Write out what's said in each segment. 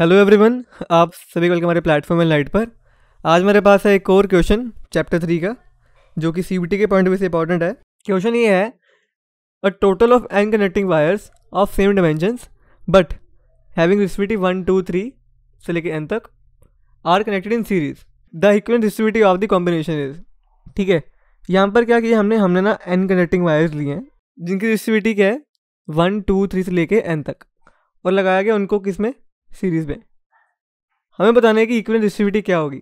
hello everyone आप सभी को हमारे प्लेटफॉर्म एंड लाइट पर आज मेरे पास है एक और क्वेश्चन चैप्टर थ्री का जो कि सी के पॉइंट ऑफ व्यू से इंपॉर्टेंट है क्वेश्चन ये है a total of n connecting wires of same dimensions but having resistivity one two three से लेके एन तक are connected in series the equivalent resistivity of the combination is ठीक है यहाँ पर क्या किया हमने हमने ना एन कनेक्टिंग वायर्स लिए हैं जिनकी रिसिविटी क्या है वन टू थ्री से लेके एन तक और लगाया गया उनको किस में सीरीज़ में हमें बताना है कि इक्वलेंट रिस्टिविटी क्या होगी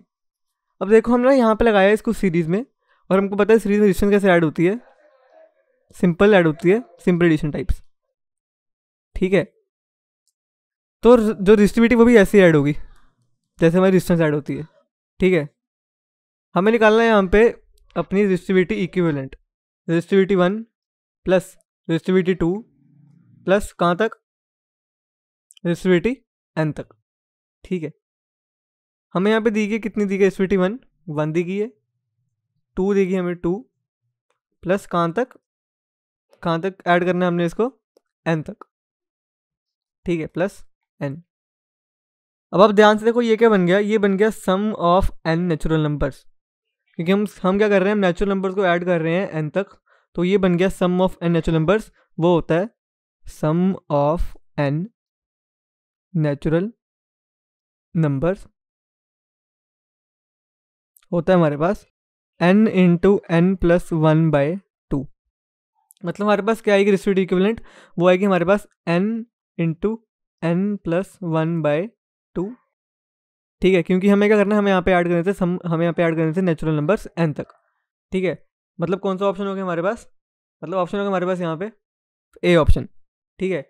अब देखो हमने यहाँ पे लगाया है इसको सीरीज़ में और हमको पता है सीरीज़ में रेजिस्टेंस कैसे ऐड होती है सिंपल ऐड होती है सिंपल एडिशन टाइप्स ठीक है तो जो रेजिस्टिविटी वो भी ऐसे ऐड होगी जैसे हमारी रेजिस्टेंस ऐड होती है ठीक है हमें निकालना है यहाँ पे अपनी resistivity equivalent resistivity one plus resistivity two plus कहाँ तक रेजिस्टिविटी एन तक ठीक है हमें यहाँ पे दी गई कितनी दी गई एस टी वन वन दी गई है टू दी गई हमें टू प्लस कहाँ तक कहाँ तक ऐड करना है हमने इसको एन तक ठीक है प्लस एन अब आप ध्यान से देखो ये क्या बन गया ये बन गया sum of n natural numbers क्योंकि हम हम क्या कर रहे हैं नेचुरल नंबर्स को ऐड कर रहे हैं एन तक तो ये बन गया sum of n natural numbers वो होता है sum of n natural numbers होता है हमारे पास n into n plus one by two मतलब हमारे पास क्या आएगी रेसिड्यू इक्विवेलेंट वो आएगी हमारे पास n into n plus one by two ठीक है क्योंकि हमें क्या करना है हमें यहाँ पे ऐड करने थे सम, हमें यहाँ पे ऐड करने थे नेचुरल नंबर्स एन तक ठीक है मतलब कौन सा ऑप्शन हो गया हमारे पास मतलब ऑप्शन हो गया हमारे पास यहाँ पे ए ऑप्शन ठीक है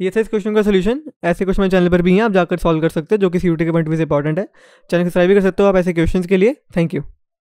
ये था इस क्वेश्चन का सोल्यूशन ऐसे क्वेश्चन मेरे चैनल पर भी हैं आप जाकर सॉल्व कर सकते हो जो कि सी के पॉइंट से इंपॉर्टेंट है चैनल सब्सक्राइब भी कर सकते हो आप ऐसे क्वेश्चन के लिए थैंक यू